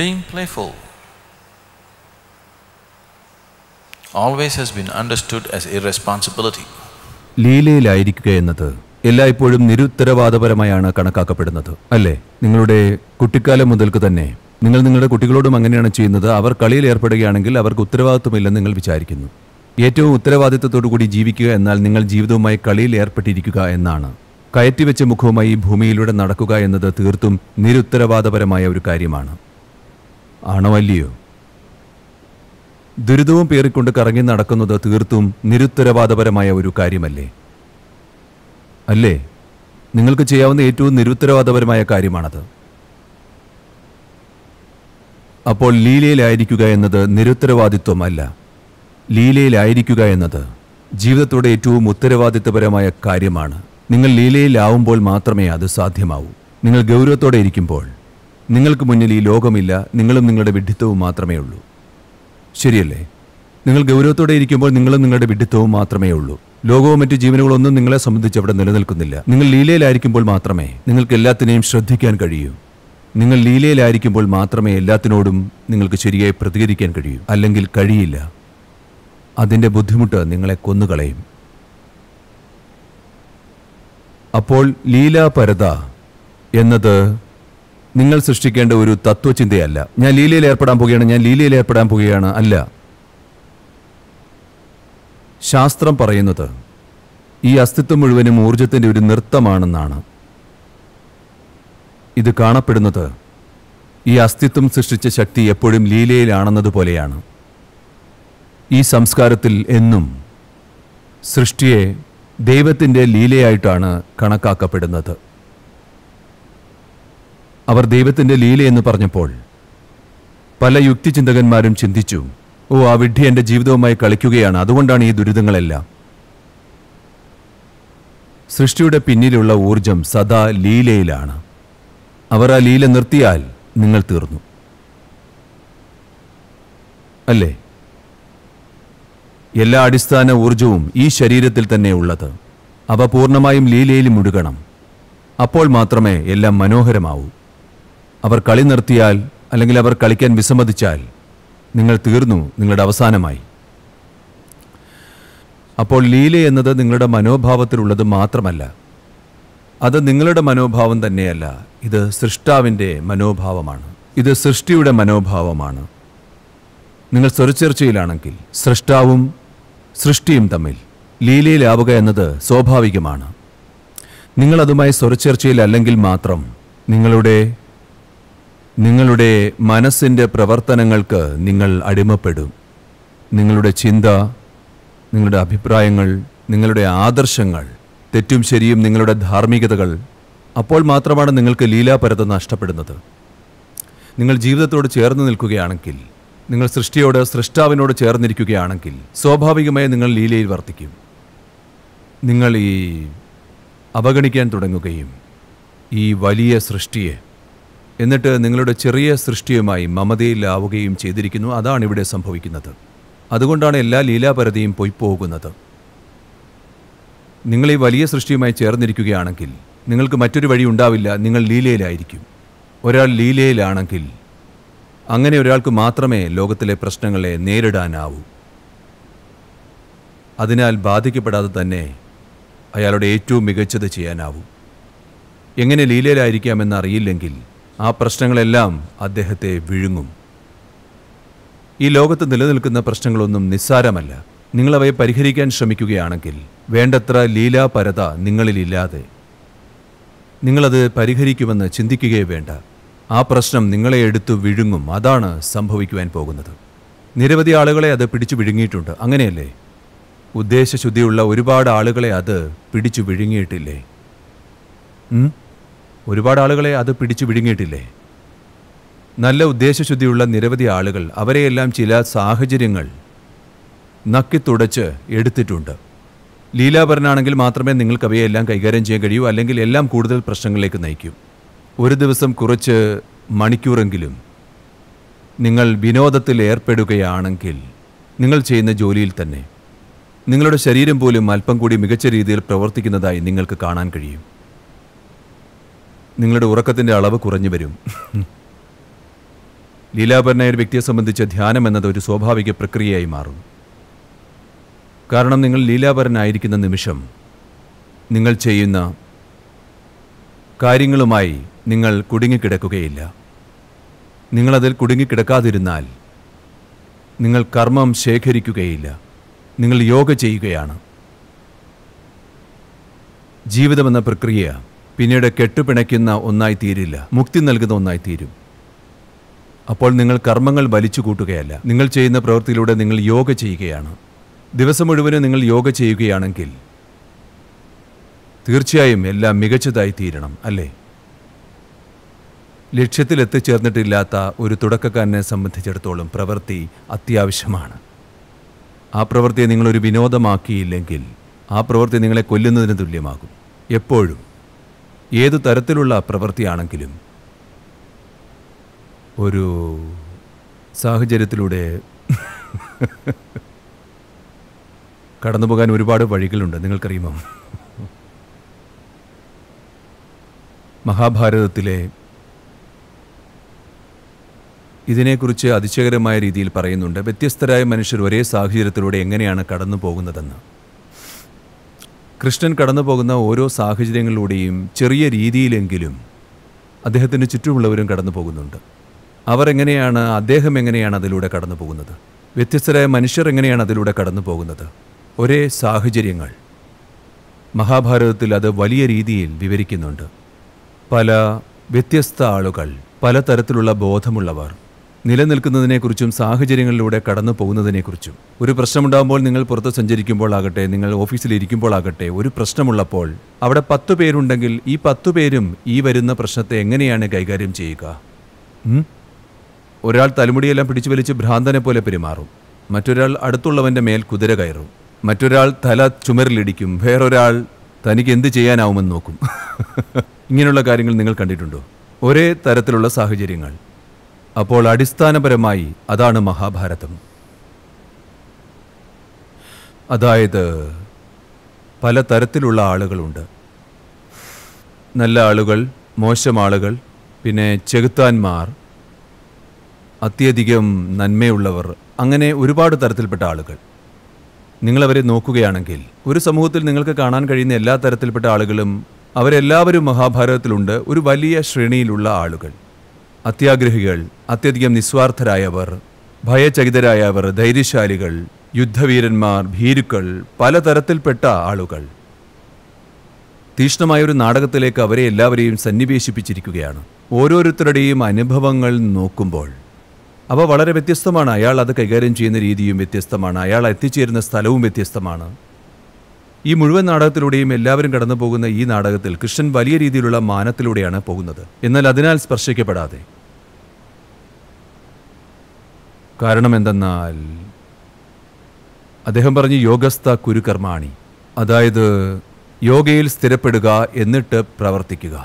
being playful. Always has been understood as irresponsibility. ലീലയിലായിരിക്കുക എന്നത് എല്ലായ്പ്പോഴും നിരുത്തരവാദപരമായാണ് കണക്കാക്കപ്പെടുന്നത് അല്ലേ നിങ്ങളുടെ കുട്ടിക്കാലം മുതൽക്ക് തന്നെ നിങ്ങൾ നിങ്ങളുടെ കുട്ടികളോടും അങ്ങനെയാണ് ചെയ്യുന്നത് അവർ കളിയിൽ ഏർപ്പെടുകയാണെങ്കിൽ അവർക്ക് ഉത്തരവാദിത്വമില്ലെന്ന് നിങ്ങൾ വിചാരിക്കുന്നു ഏറ്റവും ഉത്തരവാദിത്വത്തോടു കൂടി ജീവിക്കുക എന്നാൽ നിങ്ങൾ ജീവിതവുമായി കളിയിൽ ഏർപ്പെട്ടിരിക്കുക എന്നാണ് കയറ്റിവെച്ച മുഖവുമായി ഭൂമിയിലൂടെ നടക്കുക എന്നത് തീർത്തും നിരുത്തരവാദപരമായ ഒരു കാര്യമാണ് ആണോ അല്ലയോ ദുരിതവും പേറിക്കൊണ്ട് കറങ്ങി നടക്കുന്നത് തീർത്തും നിരുത്തരവാദപരമായ ഒരു കാര്യമല്ലേ അല്ലേ നിങ്ങൾക്ക് ചെയ്യാവുന്ന ഏറ്റവും നിരുത്തരവാദപരമായ കാര്യമാണത് അപ്പോൾ ലീലയിലായിരിക്കുക എന്നത് നിരുത്തരവാദിത്വമല്ല ലീലയിലായിരിക്കുക എന്നത് ജീവിതത്തോടെ ഏറ്റവും ഉത്തരവാദിത്വപരമായ കാര്യമാണ് നിങ്ങൾ ലീലയിലാവുമ്പോൾ മാത്രമേ അത് സാധ്യമാവൂ നിങ്ങൾ ഗൗരവത്തോടെ ഇരിക്കുമ്പോൾ നിങ്ങൾക്ക് മുന്നിൽ ഈ ലോകമില്ല നിങ്ങളും നിങ്ങളുടെ വിഡ്ഢിത്വവും മാത്രമേ ഉള്ളൂ ശരിയല്ലേ നിങ്ങൾ ഗൗരവത്തോടെ ഇരിക്കുമ്പോൾ നിങ്ങളും നിങ്ങളുടെ വിഡ്ഢിത്വവും മാത്രമേ ഉള്ളൂ ലോകവും മറ്റു ജീവനുകളൊന്നും നിങ്ങളെ സംബന്ധിച്ച് അവിടെ നിലനിൽക്കുന്നില്ല നിങ്ങൾ ലീലയിലായിരിക്കുമ്പോൾ മാത്രമേ നിങ്ങൾക്ക് എല്ലാത്തിനെയും ശ്രദ്ധിക്കാൻ കഴിയൂ നിങ്ങൾ ലീലയിലായിരിക്കുമ്പോൾ മാത്രമേ എല്ലാത്തിനോടും നിങ്ങൾക്ക് ശരിയായി പ്രതികരിക്കാൻ കഴിയൂ അല്ലെങ്കിൽ കഴിയില്ല അതിൻ്റെ ബുദ്ധിമുട്ട് നിങ്ങളെ കൊന്നുകളയും അപ്പോൾ ലീലാപരത എന്നത് നിങ്ങൾ സൃഷ്ടിക്കേണ്ട ഒരു തത്വചിന്തയല്ല ഞാൻ ലീലയിൽ ഏർപ്പെടാൻ പോകുകയാണ് ഞാൻ ലീലയിൽ ഏർപ്പെടാൻ പോകുകയാണ് അല്ല ശാസ്ത്രം പറയുന്നത് ഈ അസ്തിത്വം മുഴുവനും ഊർജത്തിൻ്റെ ഒരു നൃത്തമാണെന്നാണ് ഇത് കാണപ്പെടുന്നത് ഈ അസ്തിത്വം സൃഷ്ടിച്ച ശക്തി എപ്പോഴും ലീലയിലാണെന്നതുപോലെയാണ് ഈ സംസ്കാരത്തിൽ എന്നും സൃഷ്ടിയെ ദൈവത്തിൻ്റെ ലീലയായിട്ടാണ് കണക്കാക്കപ്പെടുന്നത് അവർ ദൈവത്തിൻ്റെ ലീലയെന്ന് പറഞ്ഞപ്പോൾ പല യുക്തിചിന്തകന്മാരും ചിന്തിച്ചു ഓ ആ വിഡ്ഢി എൻ്റെ ജീവിതവുമായി കളിക്കുകയാണ് അതുകൊണ്ടാണ് ഈ ദുരിതങ്ങളെല്ലാം സൃഷ്ടിയുടെ പിന്നിലുള്ള ഊർജം സദാ ലീലയിലാണ് അവർ ആ ലീല നിർത്തിയാൽ നിങ്ങൾ തീർന്നു അല്ലേ എല്ലാ അടിസ്ഥാന ഊർജവും ഈ ശരീരത്തിൽ തന്നെ ഉള്ളത് അവ പൂർണ്ണമായും ലീലയിൽ മുഴുകണം അപ്പോൾ മാത്രമേ എല്ലാം മനോഹരമാവൂ അവർ കളി നിർത്തിയാൽ അല്ലെങ്കിൽ അവർ കളിക്കാൻ വിസമ്മതിച്ചാൽ നിങ്ങൾ തീർന്നു നിങ്ങളുടെ അവസാനമായി അപ്പോൾ ലീല എന്നത് നിങ്ങളുടെ മനോഭാവത്തിലുള്ളത് മാത്രമല്ല അത് നിങ്ങളുടെ മനോഭാവം തന്നെയല്ല ഇത് സൃഷ്ടാവിൻ്റെ മനോഭാവമാണ് ഇത് സൃഷ്ടിയുടെ മനോഭാവമാണ് നിങ്ങൾ സ്വരച്ചേർച്ചയിലാണെങ്കിൽ സൃഷ്ടാവും സൃഷ്ടിയും തമ്മിൽ ലീലയിലാവുക എന്നത് സ്വാഭാവികമാണ് നിങ്ങളതുമായി സ്വരച്ചേർച്ചയിലല്ലെങ്കിൽ മാത്രം നിങ്ങളുടെ നിങ്ങളുടെ മനസ്സിൻ്റെ പ്രവർത്തനങ്ങൾക്ക് നിങ്ങൾ അടിമപ്പെടും നിങ്ങളുടെ ചിന്ത നിങ്ങളുടെ അഭിപ്രായങ്ങൾ നിങ്ങളുടെ ആദർശങ്ങൾ തെറ്റും ശരിയും നിങ്ങളുടെ ധാർമ്മികതകൾ അപ്പോൾ മാത്രമാണ് നിങ്ങൾക്ക് ലീലാപരത നഷ്ടപ്പെടുന്നത് നിങ്ങൾ ജീവിതത്തോട് ചേർന്ന് നിൽക്കുകയാണെങ്കിൽ നിങ്ങൾ സൃഷ്ടിയോട് സൃഷ്ടാവിനോട് ചേർന്നിരിക്കുകയാണെങ്കിൽ സ്വാഭാവികമായി നിങ്ങൾ ലീലയിൽ വർത്തിക്കും നിങ്ങൾ ഈ അവഗണിക്കാൻ തുടങ്ങുകയും ഈ വലിയ സൃഷ്ടിയെ എന്നിട്ട് നിങ്ങളുടെ ചെറിയ സൃഷ്ടിയുമായി മമതയിലാവുകയും ചെയ്തിരിക്കുന്നു അതാണ് ഇവിടെ സംഭവിക്കുന്നത് അതുകൊണ്ടാണ് എല്ലാ ലീലാപരതയും പോയി പോകുന്നത് നിങ്ങൾ ഈ വലിയ സൃഷ്ടിയുമായി ചേർന്നിരിക്കുകയാണെങ്കിൽ നിങ്ങൾക്ക് മറ്റൊരു വഴി ഉണ്ടാവില്ല നിങ്ങൾ ലീലയിലായിരിക്കും ഒരാൾ ലീലയിലാണെങ്കിൽ അങ്ങനെ ഒരാൾക്ക് മാത്രമേ ലോകത്തിലെ പ്രശ്നങ്ങളെ നേരിടാനാവൂ അതിനാൽ ബാധിക്കപ്പെടാതെ തന്നെ അയാളുടെ ഏറ്റവും മികച്ചത് ചെയ്യാനാവൂ എങ്ങനെ ലീലയിലായിരിക്കാമെന്ന് അറിയില്ലെങ്കിൽ ആ പ്രശ്നങ്ങളെല്ലാം അദ്ദേഹത്തെ വിഴുങ്ങും ഈ ലോകത്ത് നിലനിൽക്കുന്ന പ്രശ്നങ്ങളൊന്നും നിസ്സാരമല്ല നിങ്ങളവയെ പരിഹരിക്കാൻ ശ്രമിക്കുകയാണെങ്കിൽ വേണ്ടത്ര ലീലാപരത നിങ്ങളിലില്ലാതെ നിങ്ങളത് പരിഹരിക്കുമെന്ന് ചിന്തിക്കുകയേ വേണ്ട ആ പ്രശ്നം നിങ്ങളെ എടുത്തു വിഴുങ്ങും അതാണ് സംഭവിക്കുവാൻ പോകുന്നത് നിരവധി ആളുകളെ അത് പിടിച്ചു വിഴുങ്ങിയിട്ടുണ്ട് അങ്ങനെയല്ലേ ഉദ്ദേശശുദ്ധിയുള്ള ഒരുപാട് ആളുകളെ അത് പിടിച്ചു വിഴുങ്ങിയിട്ടില്ലേ ഒരുപാട് ആളുകളെ അത് പിടിച്ചു പിടുങ്ങിയിട്ടില്ലേ നല്ല ഉദ്ദേശശുദ്ധിയുള്ള നിരവധി ആളുകൾ അവരെയെല്ലാം ചില സാഹചര്യങ്ങൾ നക്കിത്തുടച്ച് എടുത്തിട്ടുണ്ട് ലീലാഭരനാണെങ്കിൽ മാത്രമേ നിങ്ങൾക്ക് അവയെല്ലാം കൈകാര്യം ചെയ്യാൻ കഴിയൂ അല്ലെങ്കിൽ എല്ലാം കൂടുതൽ പ്രശ്നങ്ങളിലേക്ക് നയിക്കും ഒരു ദിവസം കുറച്ച് മണിക്കൂറെങ്കിലും നിങ്ങൾ വിനോദത്തിൽ ഏർപ്പെടുകയാണെങ്കിൽ നിങ്ങൾ ചെയ്യുന്ന ജോലിയിൽ തന്നെ നിങ്ങളുടെ ശരീരം പോലും അല്പം കൂടി മികച്ച രീതിയിൽ പ്രവർത്തിക്കുന്നതായി നിങ്ങൾക്ക് കാണാൻ കഴിയും നിങ്ങളുടെ ഉറക്കത്തിൻ്റെ അളവ് കുറഞ്ഞു വരും ലീലാപരനായ ഒരു വ്യക്തിയെ സംബന്ധിച്ച ധ്യാനം എന്നത് ഒരു സ്വാഭാവിക പ്രക്രിയയായി മാറും കാരണം നിങ്ങൾ ലീലാപരനായിരിക്കുന്ന നിമിഷം നിങ്ങൾ ചെയ്യുന്ന കാര്യങ്ങളുമായി നിങ്ങൾ കുടുങ്ങിക്കിടക്കുകയില്ല നിങ്ങളതിൽ കുടുങ്ങിക്കിടക്കാതിരുന്നാൽ നിങ്ങൾ കർമ്മം ശേഖരിക്കുകയില്ല നിങ്ങൾ യോഗ ചെയ്യുകയാണ് ജീവിതമെന്ന പ്രക്രിയയാണ് പിന്നീട് കെട്ടുപിണയ്ക്കുന്ന ഒന്നായി തീരില്ല മുക്തി നൽകുന്ന ഒന്നായി തീരും അപ്പോൾ നിങ്ങൾ കർമ്മങ്ങൾ വലിച്ചു കൂട്ടുകയല്ല നിങ്ങൾ ചെയ്യുന്ന പ്രവൃത്തിയിലൂടെ നിങ്ങൾ യോഗ ചെയ്യുകയാണ് ദിവസം മുഴുവനും നിങ്ങൾ യോഗ ചെയ്യുകയാണെങ്കിൽ തീർച്ചയായും എല്ലാം മികച്ചതായി തീരണം അല്ലേ ലക്ഷ്യത്തിൽ എത്തിച്ചേർന്നിട്ടില്ലാത്ത ഒരു തുടക്കക്കാരനെ സംബന്ധിച്ചിടത്തോളം പ്രവൃത്തി അത്യാവശ്യമാണ് ആ പ്രവൃത്തിയെ നിങ്ങളൊരു വിനോദമാക്കിയില്ലെങ്കിൽ ആ പ്രവൃത്തി നിങ്ങളെ കൊല്ലുന്നതിന് തുല്യമാകും എപ്പോഴും ഏതു തരത്തിലുള്ള പ്രവൃത്തിയാണെങ്കിലും ഒരു സാഹചര്യത്തിലൂടെ കടന്നു പോകാൻ ഒരുപാട് വഴികളുണ്ട് നിങ്ങൾക്കറിയുമോ മഹാഭാരതത്തിലെ ഇതിനെക്കുറിച്ച് അതിശയകരമായ രീതിയിൽ പറയുന്നുണ്ട് വ്യത്യസ്തരായ മനുഷ്യർ ഒരേ സാഹചര്യത്തിലൂടെ എങ്ങനെയാണ് കടന്നു പോകുന്നതെന്ന് കൃഷ്ണൻ കടന്നു പോകുന്ന ഓരോ സാഹചര്യങ്ങളിലൂടെയും ചെറിയ രീതിയിലെങ്കിലും അദ്ദേഹത്തിന് ചുറ്റുമുള്ളവരും കടന്നു പോകുന്നുണ്ട് അവർ എങ്ങനെയാണ് അദ്ദേഹം എങ്ങനെയാണ് അതിലൂടെ കടന്നു പോകുന്നത് വ്യത്യസ്തരായ മനുഷ്യർ എങ്ങനെയാണ് അതിലൂടെ കടന്നു പോകുന്നത് ഒരേ സാഹചര്യങ്ങൾ മഹാഭാരതത്തിൽ അത് വലിയ രീതിയിൽ വിവരിക്കുന്നുണ്ട് പല വ്യത്യസ്ത ആളുകൾ പലതരത്തിലുള്ള ബോധമുള്ളവർ നിലനിൽക്കുന്നതിനെക്കുറിച്ചും സാഹചര്യങ്ങളിലൂടെ കടന്നു പോകുന്നതിനെക്കുറിച്ചും ഒരു പ്രശ്നമുണ്ടാകുമ്പോൾ നിങ്ങൾ പുറത്ത് ആകട്ടെ നിങ്ങൾ ആകട്ടെ ഒരു പ്രശ്നമുള്ളപ്പോൾ അവിടെ പത്ത് പേരുണ്ടെങ്കിൽ ഈ പത്ത് പേരും ഈ വരുന്ന പ്രശ്നത്തെ എങ്ങനെയാണ് കൈകാര്യം ചെയ്യുക ഒരാൾ തലമുടിയെല്ലാം പിടിച്ചു വലിച്ച് ഭ്രാന്തനെ പോലെ പെരുമാറും മറ്റൊരാൾ അടുത്തുള്ളവൻ്റെ മേൽ കുതിര കയറും മറ്റൊരാൾ തല ചുമരിലിടിക്കും വേറൊരാൾ തനിക്ക് എന്ത് ചെയ്യാനാവുമെന്ന് നോക്കും ഇങ്ങനെയുള്ള കാര്യങ്ങൾ നിങ്ങൾ കണ്ടിട്ടുണ്ടോ ഒരേ തരത്തിലുള്ള സാഹചര്യങ്ങൾ അപ്പോൾ അടിസ്ഥാനപരമായി അതാണ് മഹാഭാരതം അതായത് പല തരത്തിലുള്ള ആളുകളുണ്ട് നല്ല ആളുകൾ മോശം ആളുകൾ പിന്നെ ചെകുത്താന്മാർ അത്യധികം നന്മയുള്ളവർ അങ്ങനെ ഒരുപാട് തരത്തിൽപ്പെട്ട ആളുകൾ നിങ്ങളവരെ നോക്കുകയാണെങ്കിൽ ഒരു സമൂഹത്തിൽ നിങ്ങൾക്ക് കാണാൻ കഴിയുന്ന എല്ലാ തരത്തിൽപ്പെട്ട ആളുകളും അവരെല്ലാവരും മഹാഭാരതത്തിലുണ്ട് ഒരു വലിയ ശ്രേണിയിലുള്ള ആളുകൾ അത്യാഗ്രഹികൾ അത്യധികം നിസ്വാർത്ഥരായവർ ഭയചകിതരായവർ ധൈര്യശാലികൾ യുദ്ധവീരന്മാർ ഭീരുക്കൾ പലതരത്തിൽപ്പെട്ട ആളുകൾ തീഷ്ണമായൊരു നാടകത്തിലേക്ക് അവരെ എല്ലാവരെയും സന്നിവേശിപ്പിച്ചിരിക്കുകയാണ് ഓരോരുത്തരുടെയും അനുഭവങ്ങൾ നോക്കുമ്പോൾ അവ വളരെ വ്യത്യസ്തമാണ് അയാൾ അത് കൈകാര്യം ചെയ്യുന്ന രീതിയും വ്യത്യസ്തമാണ് അയാൾ എത്തിച്ചേരുന്ന സ്ഥലവും വ്യത്യസ്തമാണ് ഈ മുഴുവൻ നാടകത്തിലൂടെയും എല്ലാവരും കടന്നു പോകുന്ന ഈ നാടകത്തിൽ കൃഷ്ണൻ വലിയ രീതിയിലുള്ള മാനത്തിലൂടെയാണ് പോകുന്നത് എന്നാൽ അതിനാൽ സ്പർശിക്കപ്പെടാതെ കാരണം എന്തെന്നാൽ അദ്ദേഹം പറഞ്ഞു യോഗസ്ഥ കുരുകർമാണി അതായത് യോഗയിൽ സ്ഥിരപ്പെടുക എന്നിട്ട് പ്രവർത്തിക്കുക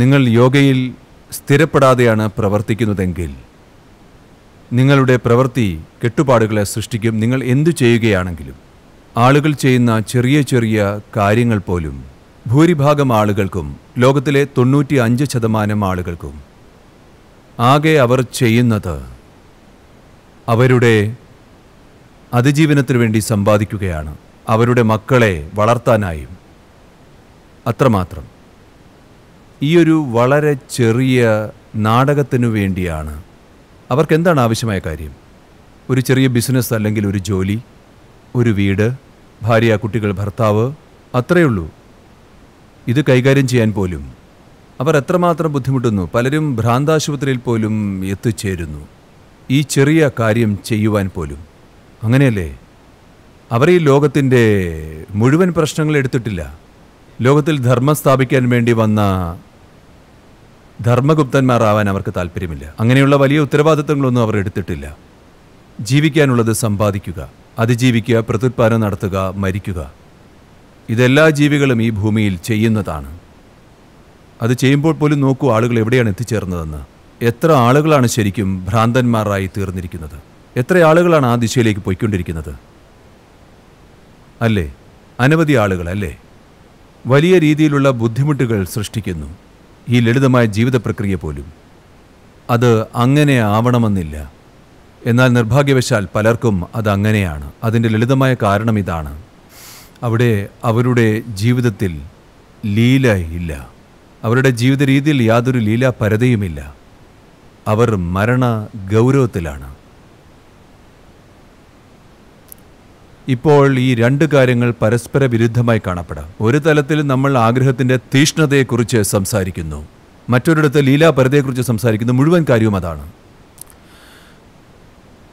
നിങ്ങൾ യോഗയിൽ സ്ഥിരപ്പെടാതെയാണ് പ്രവർത്തിക്കുന്നതെങ്കിൽ നിങ്ങളുടെ പ്രവൃത്തി കെട്ടുപാടുകളെ സൃഷ്ടിക്കും നിങ്ങൾ എന്തു ചെയ്യുകയാണെങ്കിലും ആളുകൾ ചെയ്യുന്ന ചെറിയ ചെറിയ കാര്യങ്ങൾ പോലും ഭൂരിഭാഗം ആളുകൾക്കും ലോകത്തിലെ തൊണ്ണൂറ്റി അഞ്ച് ശതമാനം ആളുകൾക്കും ആകെ അവർ ചെയ്യുന്നത് അവരുടെ അതിജീവനത്തിനു വേണ്ടി സമ്പാദിക്കുകയാണ് അവരുടെ മക്കളെ വളർത്താനായും അത്രമാത്രം ഈയൊരു വളരെ ചെറിയ നാടകത്തിനു വേണ്ടിയാണ് അവർക്ക് എന്താണ് ആവശ്യമായ കാര്യം ഒരു ചെറിയ ബിസിനസ് അല്ലെങ്കിൽ ഒരു ജോലി ഒരു വീട് ഭാര്യ കുട്ടികൾ ഭർത്താവ് അത്രയേ ഉള്ളൂ ഇത് കൈകാര്യം ചെയ്യാൻ പോലും അവർ എത്രമാത്രം ബുദ്ധിമുട്ടുന്നു പലരും ഭ്രാന്താശുപത്രിയിൽ പോലും എത്തിച്ചേരുന്നു ഈ ചെറിയ കാര്യം ചെയ്യുവാൻ പോലും അങ്ങനെയല്ലേ അവർ ഈ ലോകത്തിൻ്റെ മുഴുവൻ പ്രശ്നങ്ങൾ എടുത്തിട്ടില്ല ലോകത്തിൽ ധർമ്മം സ്ഥാപിക്കാൻ വേണ്ടി വന്ന ധർമ്മഗുപ്തന്മാരാവാൻ അവർക്ക് താല്പര്യമില്ല അങ്ങനെയുള്ള വലിയ ഉത്തരവാദിത്തങ്ങളൊന്നും അവർ എടുത്തിട്ടില്ല ജീവിക്കാനുള്ളത് സമ്പാദിക്കുക അതിജീവിക്കുക പ്രത്യുത്പാദനം നടത്തുക മരിക്കുക ഇതെല്ലാ ജീവികളും ഈ ഭൂമിയിൽ ചെയ്യുന്നതാണ് അത് ചെയ്യുമ്പോൾ പോലും നോക്കൂ ആളുകൾ എവിടെയാണ് എത്തിച്ചേർന്നതെന്ന് എത്ര ആളുകളാണ് ശരിക്കും ഭ്രാന്തന്മാരായി തീർന്നിരിക്കുന്നത് എത്ര ആളുകളാണ് ആ ദിശയിലേക്ക് പോയിക്കൊണ്ടിരിക്കുന്നത് അല്ലേ അനവധി ആളുകൾ അല്ലേ വലിയ രീതിയിലുള്ള ബുദ്ധിമുട്ടുകൾ സൃഷ്ടിക്കുന്നു ഈ ലളിതമായ ജീവിത പ്രക്രിയ പോലും അത് അങ്ങനെ ആവണമെന്നില്ല എന്നാൽ നിർഭാഗ്യവശാൽ പലർക്കും അത് അങ്ങനെയാണ് അതിൻ്റെ ലളിതമായ കാരണം ഇതാണ് അവിടെ അവരുടെ ജീവിതത്തിൽ ലീല ഇല്ല അവരുടെ ജീവിത രീതിയിൽ യാതൊരു പരതയുമില്ല അവർ മരണ ഗൗരവത്തിലാണ് ഇപ്പോൾ ഈ രണ്ട് കാര്യങ്ങൾ പരസ്പര വിരുദ്ധമായി കാണപ്പെടാം ഒരു തലത്തിൽ നമ്മൾ ആഗ്രഹത്തിന്റെ തീഷ്ണതയെക്കുറിച്ച് സംസാരിക്കുന്നു മറ്റൊരിടത്ത് ലീലാപരതയെക്കുറിച്ച് സംസാരിക്കുന്നു മുഴുവൻ കാര്യവും അതാണ്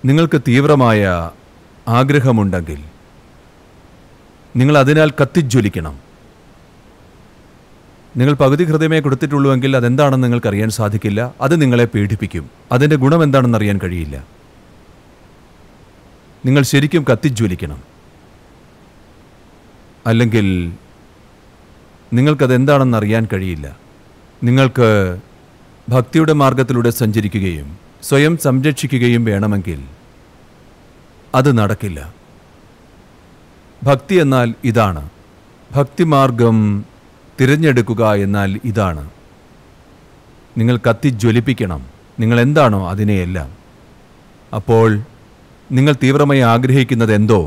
നിങ്ങൾക്ക് തീവ്രമായ ആഗ്രഹമുണ്ടെങ്കിൽ നിങ്ങൾ അതിനാൽ കത്തിജ്വലിക്കണം നിങ്ങൾ പകുതി ഹൃദയമേ കൊടുത്തിട്ടുള്ളൂവെങ്കിൽ അതെന്താണെന്ന് നിങ്ങൾക്കറിയാൻ സാധിക്കില്ല അത് നിങ്ങളെ പീഡിപ്പിക്കും അതിൻ്റെ ഗുണം അറിയാൻ കഴിയില്ല നിങ്ങൾ ശരിക്കും കത്തിജ്വലിക്കണം അല്ലെങ്കിൽ അറിയാൻ കഴിയില്ല നിങ്ങൾക്ക് ഭക്തിയുടെ മാർഗത്തിലൂടെ സഞ്ചരിക്കുകയും സ്വയം സംരക്ഷിക്കുകയും വേണമെങ്കിൽ അത് നടക്കില്ല ഭക്തി എന്നാൽ ഇതാണ് ഭക്തിമാർഗം തിരഞ്ഞെടുക്കുക എന്നാൽ ഇതാണ് നിങ്ങൾ കത്തിജ്വലിപ്പിക്കണം നിങ്ങൾ എന്താണോ അതിനെയെല്ലാം അപ്പോൾ നിങ്ങൾ തീവ്രമായി ആഗ്രഹിക്കുന്നത് എന്തോ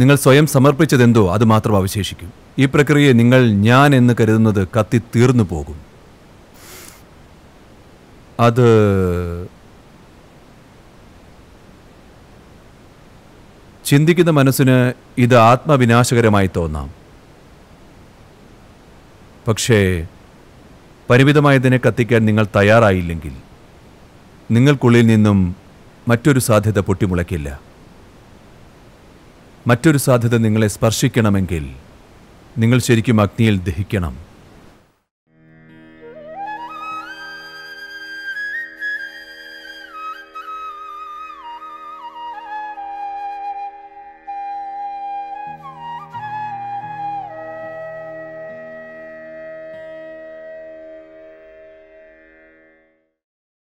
നിങ്ങൾ സ്വയം സമർപ്പിച്ചതെന്തോ അത് മാത്രം അവശേഷിക്കും ഈ പ്രക്രിയയെ നിങ്ങൾ ഞാൻ എന്ന് കരുതുന്നത് കത്തി തീർന്നു പോകും അത് ചിന്തിക്കുന്ന മനസ്സിന് ഇത് ആത്മവിനാശകരമായി തോന്നാം പക്ഷേ പരിമിതമായതിനെ കത്തിക്കാൻ നിങ്ങൾ തയ്യാറായില്ലെങ്കിൽ നിങ്ങൾക്കുള്ളിൽ നിന്നും മറ്റൊരു സാധ്യത പൊട്ടിമുളയ്ക്കില്ല മറ്റൊരു സാധ്യത നിങ്ങളെ സ്പർശിക്കണമെങ്കിൽ നിങ്ങൾ ശരിക്കും അഗ്നിയിൽ ദഹിക്കണം